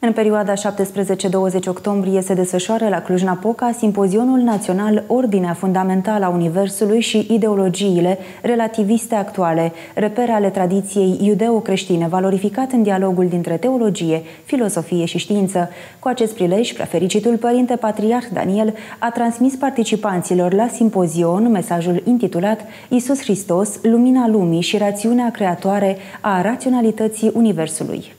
În perioada 17-20 octombrie se desfășoară la Cluj-Napoca Simpozionul Național Ordinea Fundamentală a Universului și Ideologiile Relativiste Actuale, repere ale tradiției iudeo-creștine, valorificat în dialogul dintre teologie, filosofie și știință. Cu acest prilej, prefericitul părinte patriarh Daniel a transmis participanților la simpozion mesajul intitulat Isus Hristos, Lumina Lumii și Rațiunea Creatoare a Raționalității Universului.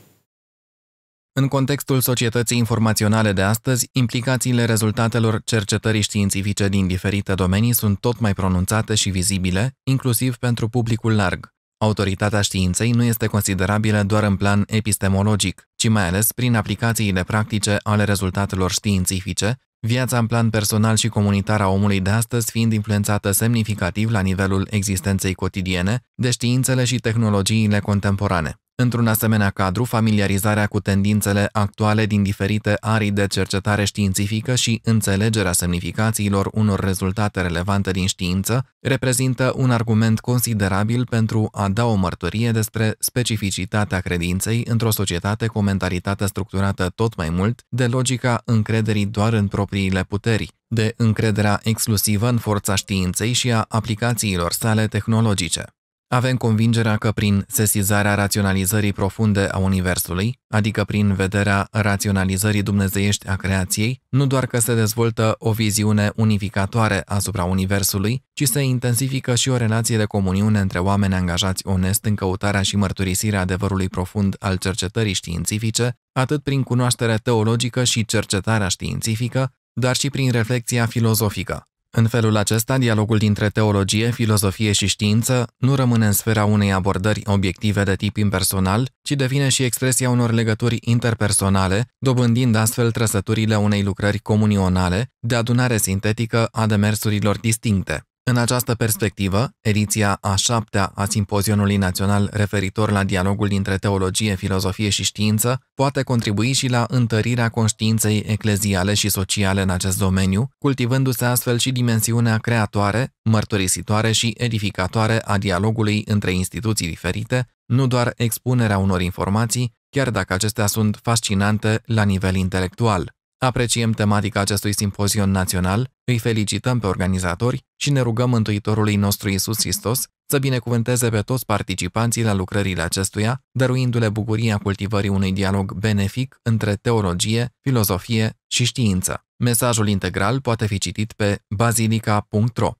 În contextul societății informaționale de astăzi, implicațiile rezultatelor cercetării științifice din diferite domenii sunt tot mai pronunțate și vizibile, inclusiv pentru publicul larg. Autoritatea științei nu este considerabilă doar în plan epistemologic, ci mai ales prin aplicațiile practice ale rezultatelor științifice, viața în plan personal și comunitar a omului de astăzi fiind influențată semnificativ la nivelul existenței cotidiene de științele și tehnologiile contemporane. Într-un asemenea cadru, familiarizarea cu tendințele actuale din diferite arii de cercetare științifică și înțelegerea semnificațiilor unor rezultate relevante din știință reprezintă un argument considerabil pentru a da o mărturie despre specificitatea credinței într-o societate cu o mentalitate structurată tot mai mult de logica încrederii doar în propriile puteri, de încrederea exclusivă în forța științei și a aplicațiilor sale tehnologice. Avem convingerea că prin sesizarea raționalizării profunde a Universului, adică prin vederea raționalizării dumnezeiești a creației, nu doar că se dezvoltă o viziune unificatoare asupra Universului, ci se intensifică și o relație de comuniune între oameni angajați onest în căutarea și mărturisirea adevărului profund al cercetării științifice, atât prin cunoașterea teologică și cercetarea științifică, dar și prin reflexia filozofică, în felul acesta, dialogul dintre teologie, filozofie și știință nu rămâne în sfera unei abordări obiective de tip impersonal, ci devine și expresia unor legături interpersonale, dobândind astfel trăsăturile unei lucrări comunionale, de adunare sintetică a demersurilor distincte. În această perspectivă, ediția a șaptea a Simpozionului Național referitor la dialogul dintre teologie, filozofie și știință poate contribui și la întărirea conștiinței ecleziale și sociale în acest domeniu, cultivându-se astfel și dimensiunea creatoare, mărturisitoare și edificatoare a dialogului între instituții diferite, nu doar expunerea unor informații, chiar dacă acestea sunt fascinante la nivel intelectual. Apreciem tematica acestui simpozion național, îi felicităm pe organizatori și ne rugăm Mântuitorului nostru Isus Hristos să binecuvânteze pe toți participanții la lucrările acestuia, dăruindu-le bucuria cultivării unui dialog benefic între teologie, filozofie și știință. Mesajul integral poate fi citit pe bazilica.ro